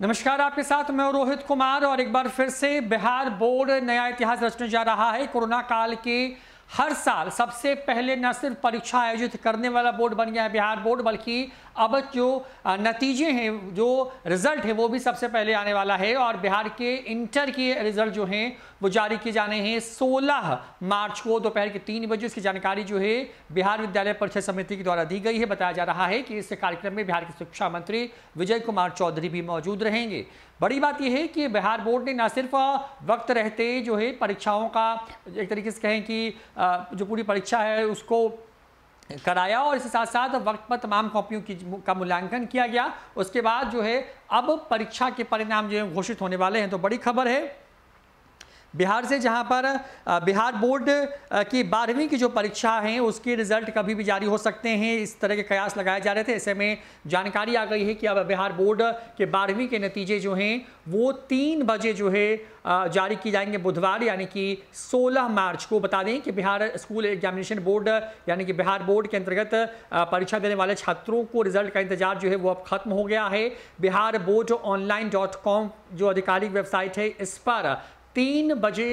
नमस्कार आपके साथ मैं रोहित कुमार और एक बार फिर से बिहार बोर्ड नया इतिहास रचने जा रहा है कोरोना काल के हर साल सबसे पहले न सिर्फ परीक्षा आयोजित करने वाला बोर्ड बन गया है बिहार बोर्ड बल्कि अब जो नतीजे हैं जो रिज़ल्ट है वो भी सबसे पहले आने वाला है और बिहार के इंटर के रिज़ल्ट जो हैं वो जारी किए जाने हैं 16 मार्च को दोपहर के तीन बजे इसकी जानकारी जो है बिहार विद्यालय परीक्षा समिति के द्वारा दी गई है बताया जा रहा है कि इस कार्यक्रम में बिहार के शिक्षा मंत्री विजय कुमार चौधरी भी मौजूद रहेंगे बड़ी बात यह है कि बिहार बोर्ड ने ना सिर्फ वक्त रहते जो है परीक्षाओं का एक तरीके से कहें कि जो पूरी परीक्षा है उसको कराया और इसके साथ साथ वक्त पर तमाम कॉपियों की का मूल्यांकन किया गया उसके बाद जो है अब परीक्षा के परिणाम जो है घोषित होने वाले हैं तो बड़ी खबर है बिहार से जहां पर बिहार बोर्ड की बारहवीं की जो परीक्षा हैं उसके रिजल्ट कभी भी जारी हो सकते हैं इस तरह के कयास लगाए जा रहे थे ऐसे में जानकारी आ गई है कि अब बिहार बोर्ड के बारहवीं के नतीजे जो हैं वो तीन बजे जो है जारी किए जाएंगे बुधवार यानी कि 16 मार्च को बता दें कि बिहार स्कूल एग्जामिनेशन बोर्ड यानी कि बिहार बोर्ड के अंतर्गत परीक्षा देने वाले छात्रों को रिजल्ट का इंतजार जो है वो अब खत्म हो गया है Bihar board online dot com जो आधिकारिक वेबसाइट है इस पर तीन बजे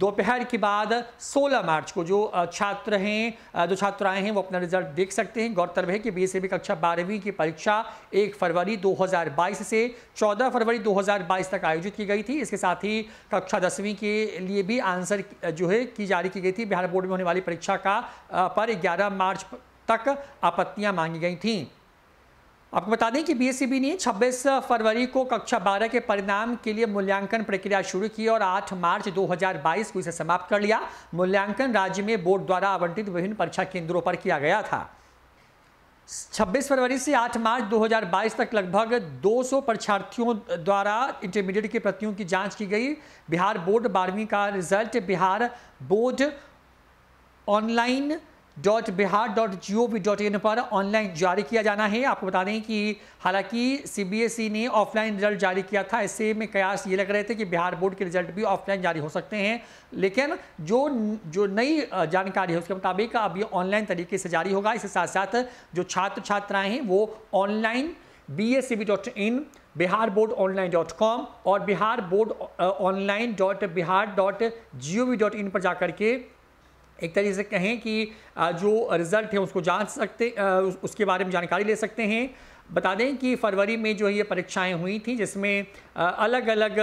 दोपहर के बाद 16 मार्च को जो छात्र हैं जो छात्राएं हैं वो अपना रिजल्ट देख सकते हैं गौरतलब है कि बी कक्षा बारहवीं की परीक्षा 1 फरवरी 2022 से 14 फरवरी 2022 तक आयोजित की गई थी इसके साथ ही कक्षा दसवीं के लिए भी आंसर जो है की जारी की गई थी बिहार बोर्ड में होने वाली परीक्षा का पर ग्यारह मार्च तक आपत्तियाँ मांगी गई थीं आपको बता दें कि बी e ने 26 फरवरी को कक्षा 12 के परिणाम के लिए मूल्यांकन प्रक्रिया शुरू की और 8 मार्च 2022 को इसे समाप्त कर लिया मूल्यांकन राज्य में बोर्ड द्वारा आवंटित विभिन्न परीक्षा केंद्रों पर किया गया था 26 फरवरी से 8 मार्च 2022 तक लगभग 200 परीक्षार्थियों द्वारा इंटरमीडिएट की प्रतियों की जांच की गई बिहार बोर्ड बारहवीं का result Bihar board online dot Bihar dot G O V dot in पर ऑनलाइन जारी किया जाना है आपको बता दें कि हालांकि सी बी एस ई ने ऑफलाइन रिजल्ट जारी किया था ऐसे में कयास ये लग रहे थे कि बिहार बोर्ड के रिजल्ट भी ऑफलाइन जारी हो सकते हैं लेकिन जो जो नई जानकारी है उसके मुताबिक अब ये ऑनलाइन तरीके से जारी होगा इसके साथ साथ जो छात्र छात्राएँ हैं वो online B S C B dot in Bihar board online dot com और Bihar board online dot Bihar dot G O V dot in पर जाकर के एक तरीके से कहें कि जो रिज़ल्ट है उसको जांच सकते उसके बारे में जानकारी ले सकते हैं बता दें कि फरवरी में जो है ये परीक्षाएं हुई थी जिसमें अलग अलग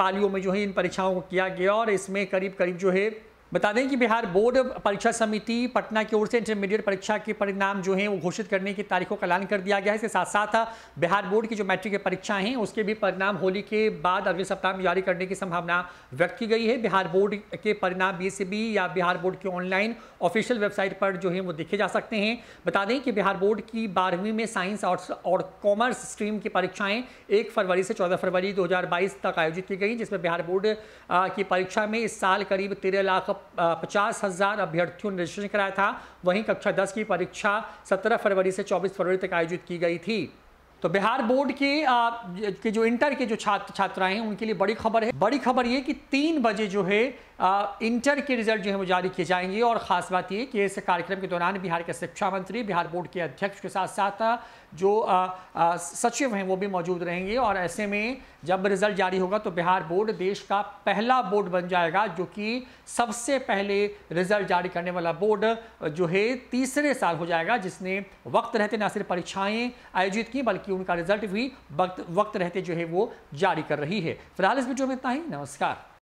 पालियों में जो है इन परीक्षाओं को किया गया और इसमें करीब करीब जो है बता दें कि बिहार बोर्ड परीक्षा समिति पटना की ओर से इंटरमीडिएट परीक्षा के परिणाम जो हैं वो घोषित करने की तारीखों का ऐलान कर दिया गया है इसके साथ साथ बिहार बोर्ड की जो मैट्रिक की परीक्षा हैं उसके भी परिणाम होली के बाद अगले सप्ताह में जारी करने की संभावना व्यक्त की गई है बिहार बोर्ड के परिणाम बी e या बिहार बोर्ड की ऑनलाइन ऑफिशियल वेबसाइट पर जो है वो देखे जा सकते हैं बता दें कि बिहार बोर्ड की बारहवीं में साइंस और, और कॉमर्स स्ट्रीम की परीक्षाएं एक फरवरी से चौदह फरवरी दो तक आयोजित की गई जिसमें बिहार बोर्ड की परीक्षा में इस साल करीब तेरह लाख पचास हज़ार अभ्यर्थियों ने रजिस्ट्रेशन कराया था वहीं कक्षा दस की परीक्षा सत्रह फरवरी से चौबीस फरवरी तक आयोजित की गई थी तो बिहार बोर्ड के, के जो इंटर के जो छात्र छात्राएं हैं उनके लिए बड़ी खबर है बड़ी खबर ये कि तीन बजे जो है इंटर के रिजल्ट जो है वो जारी किए जाएंगे और ख़ास बात ये कि इस कार्यक्रम के दौरान बिहार के शिक्षा मंत्री बिहार बोर्ड के अध्यक्ष के साथ साथ जो सचिव हैं वो भी मौजूद रहेंगे और ऐसे में जब रिजल्ट जारी होगा तो बिहार बोर्ड देश का पहला बोर्ड बन जाएगा जो कि सबसे पहले रिजल्ट जारी करने वाला बोर्ड जो है तीसरे साल हो जाएगा जिसने वक्त रहते ना सिर्फ परीक्षाएँ आयोजित की बल्कि उनका रिजल्ट भी वक्त वक्त रहते जो है वो जारी कर रही है फिलहाल इस वीडियो में इतना ही नमस्कार